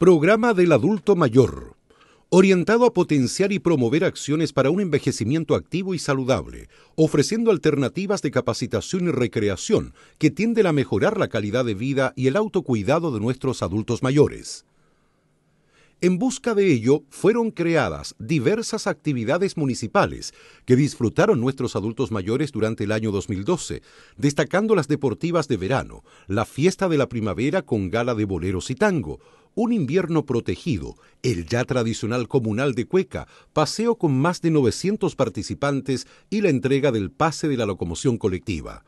Programa del adulto mayor, orientado a potenciar y promover acciones para un envejecimiento activo y saludable, ofreciendo alternativas de capacitación y recreación que tienden a mejorar la calidad de vida y el autocuidado de nuestros adultos mayores. En busca de ello, fueron creadas diversas actividades municipales que disfrutaron nuestros adultos mayores durante el año 2012, destacando las deportivas de verano, la fiesta de la primavera con gala de boleros y tango, un invierno protegido, el ya tradicional comunal de Cueca, paseo con más de 900 participantes y la entrega del pase de la locomoción colectiva.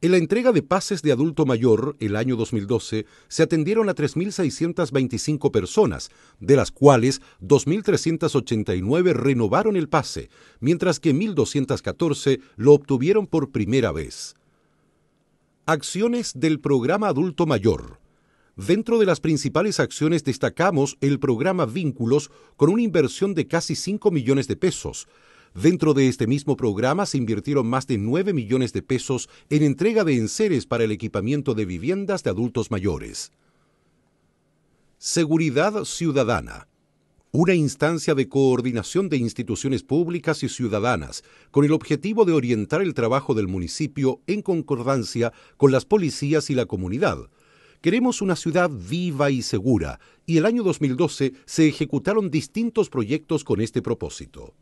En la entrega de pases de adulto mayor el año 2012 se atendieron a 3.625 personas, de las cuales 2.389 renovaron el pase, mientras que 1.214 lo obtuvieron por primera vez. Acciones del programa adulto mayor. Dentro de las principales acciones destacamos el programa Vínculos con una inversión de casi 5 millones de pesos. Dentro de este mismo programa se invirtieron más de 9 millones de pesos en entrega de enseres para el equipamiento de viviendas de adultos mayores. Seguridad Ciudadana. Una instancia de coordinación de instituciones públicas y ciudadanas, con el objetivo de orientar el trabajo del municipio en concordancia con las policías y la comunidad Queremos una ciudad viva y segura, y el año 2012 se ejecutaron distintos proyectos con este propósito.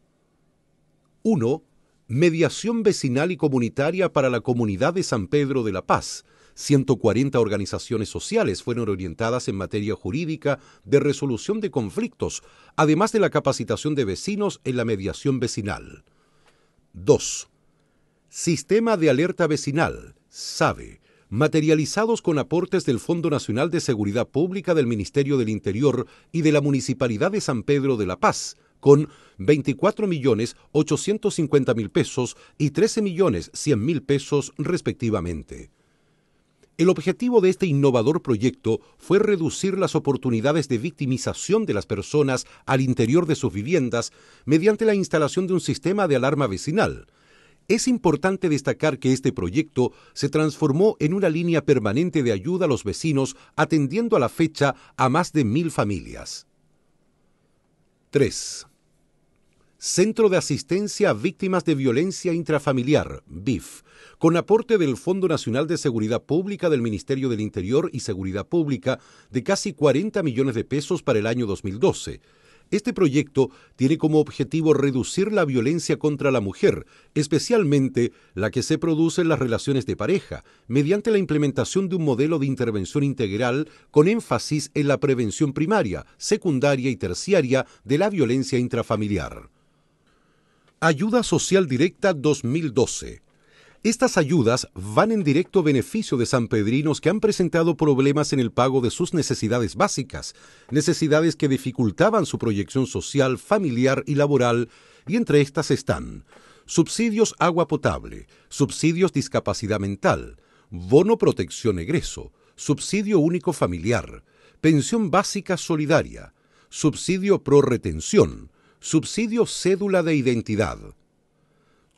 1. Mediación vecinal y comunitaria para la comunidad de San Pedro de la Paz. 140 organizaciones sociales fueron orientadas en materia jurídica de resolución de conflictos, además de la capacitación de vecinos en la mediación vecinal. 2. Sistema de alerta vecinal, sabe materializados con aportes del Fondo Nacional de Seguridad Pública del Ministerio del Interior y de la Municipalidad de San Pedro de la Paz, con 24.850.000 pesos y 13.100.000 pesos respectivamente. El objetivo de este innovador proyecto fue reducir las oportunidades de victimización de las personas al interior de sus viviendas mediante la instalación de un sistema de alarma vecinal, es importante destacar que este proyecto se transformó en una línea permanente de ayuda a los vecinos, atendiendo a la fecha a más de mil familias. 3. Centro de Asistencia a Víctimas de Violencia Intrafamiliar, BIF, con aporte del Fondo Nacional de Seguridad Pública del Ministerio del Interior y Seguridad Pública de casi 40 millones de pesos para el año 2012 este proyecto tiene como objetivo reducir la violencia contra la mujer, especialmente la que se produce en las relaciones de pareja, mediante la implementación de un modelo de intervención integral con énfasis en la prevención primaria, secundaria y terciaria de la violencia intrafamiliar. Ayuda Social Directa 2012 estas ayudas van en directo beneficio de sanpedrinos que han presentado problemas en el pago de sus necesidades básicas, necesidades que dificultaban su proyección social, familiar y laboral, y entre estas están subsidios agua potable, subsidios discapacidad mental, bono protección egreso, subsidio único familiar, pensión básica solidaria, subsidio pro retención, subsidio cédula de identidad.